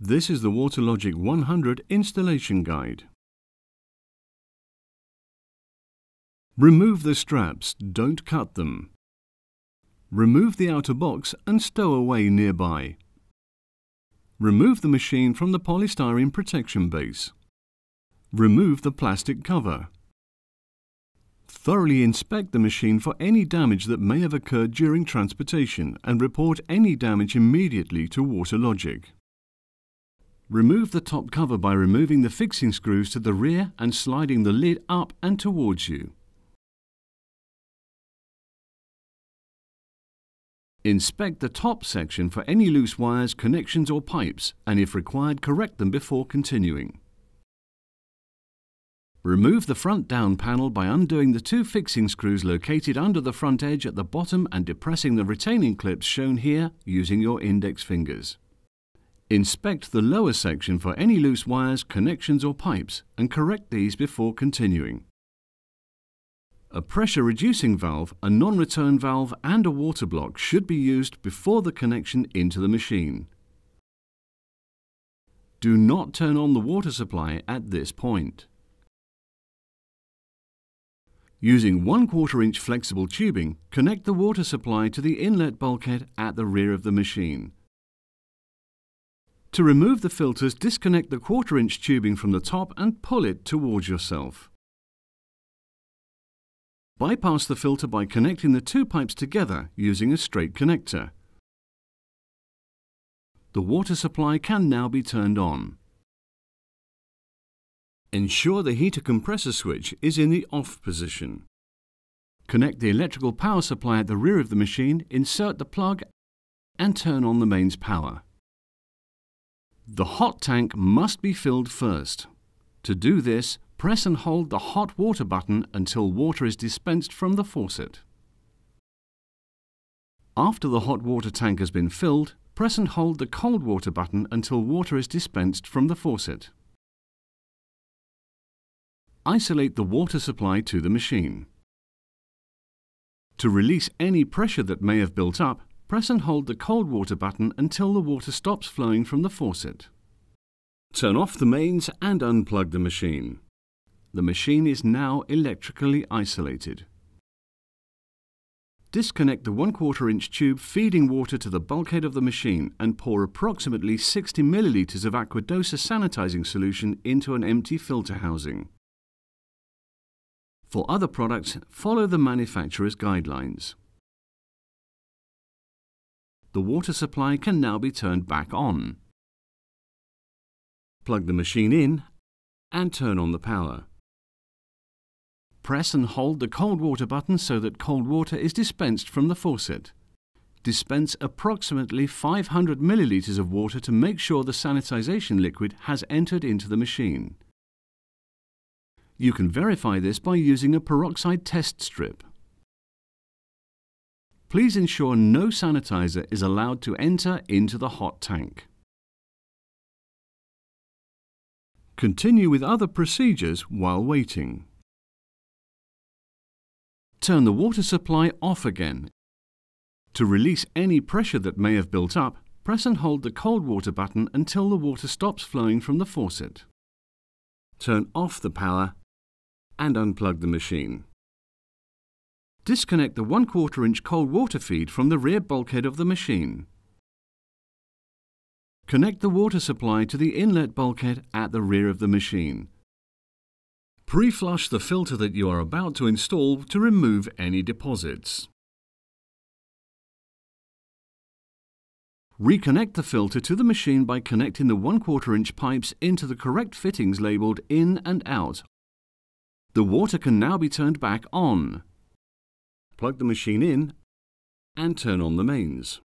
This is the WaterLogic 100 installation guide. Remove the straps, don't cut them. Remove the outer box and stow away nearby. Remove the machine from the polystyrene protection base. Remove the plastic cover. Thoroughly inspect the machine for any damage that may have occurred during transportation and report any damage immediately to WaterLogic. Remove the top cover by removing the fixing screws to the rear and sliding the lid up and towards you. Inspect the top section for any loose wires, connections or pipes and if required correct them before continuing. Remove the front down panel by undoing the two fixing screws located under the front edge at the bottom and depressing the retaining clips shown here using your index fingers. Inspect the lower section for any loose wires, connections or pipes and correct these before continuing. A pressure reducing valve, a non-return valve and a water block should be used before the connection into the machine. Do not turn on the water supply at this point. Using 1 quarter inch flexible tubing, connect the water supply to the inlet bulkhead at the rear of the machine. To remove the filters, disconnect the quarter inch tubing from the top and pull it towards yourself. Bypass the filter by connecting the two pipes together using a straight connector. The water supply can now be turned on. Ensure the heater compressor switch is in the off position. Connect the electrical power supply at the rear of the machine, insert the plug and turn on the mains power. The hot tank must be filled first. To do this, press and hold the hot water button until water is dispensed from the faucet. After the hot water tank has been filled, press and hold the cold water button until water is dispensed from the faucet. Isolate the water supply to the machine. To release any pressure that may have built up, Press and hold the cold water button until the water stops flowing from the faucet. Turn off the mains and unplug the machine. The machine is now electrically isolated. Disconnect the 1 quarter inch tube feeding water to the bulkhead of the machine and pour approximately 60 millilitres of Aquadosa sanitising solution into an empty filter housing. For other products, follow the manufacturer's guidelines the water supply can now be turned back on. Plug the machine in and turn on the power. Press and hold the cold water button so that cold water is dispensed from the faucet. Dispense approximately 500 millilitres of water to make sure the sanitisation liquid has entered into the machine. You can verify this by using a peroxide test strip. Please ensure no sanitizer is allowed to enter into the hot tank. Continue with other procedures while waiting. Turn the water supply off again. To release any pressure that may have built up, press and hold the cold water button until the water stops flowing from the faucet. Turn off the power and unplug the machine. Disconnect the 1 4 inch cold water feed from the rear bulkhead of the machine. Connect the water supply to the inlet bulkhead at the rear of the machine. Pre-flush the filter that you are about to install to remove any deposits. Reconnect the filter to the machine by connecting the 1 4 inch pipes into the correct fittings labelled in and out. The water can now be turned back on plug the machine in and turn on the mains.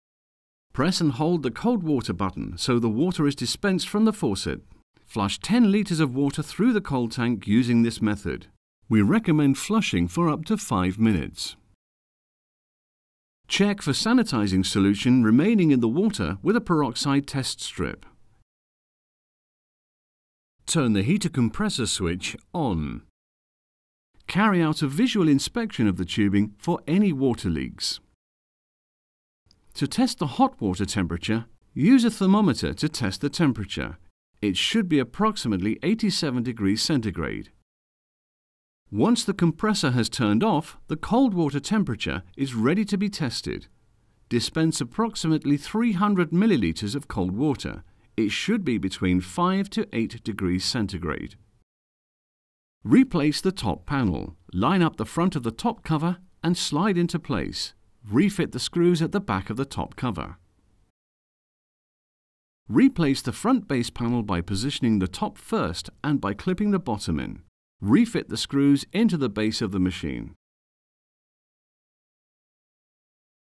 Press and hold the cold water button so the water is dispensed from the faucet. Flush 10 litres of water through the cold tank using this method. We recommend flushing for up to 5 minutes. Check for sanitising solution remaining in the water with a peroxide test strip. Turn the heater compressor switch on carry out a visual inspection of the tubing for any water leaks. To test the hot water temperature, use a thermometer to test the temperature. It should be approximately 87 degrees centigrade. Once the compressor has turned off, the cold water temperature is ready to be tested. Dispense approximately 300 millilitres of cold water. It should be between 5 to 8 degrees centigrade. Replace the top panel. Line up the front of the top cover and slide into place. Refit the screws at the back of the top cover. Replace the front base panel by positioning the top first and by clipping the bottom in. Refit the screws into the base of the machine.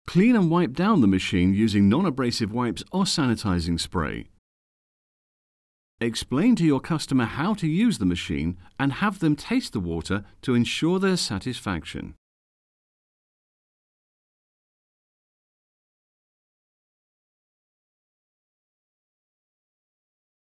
Clean and wipe down the machine using non-abrasive wipes or sanitizing spray. Explain to your customer how to use the machine and have them taste the water to ensure their satisfaction.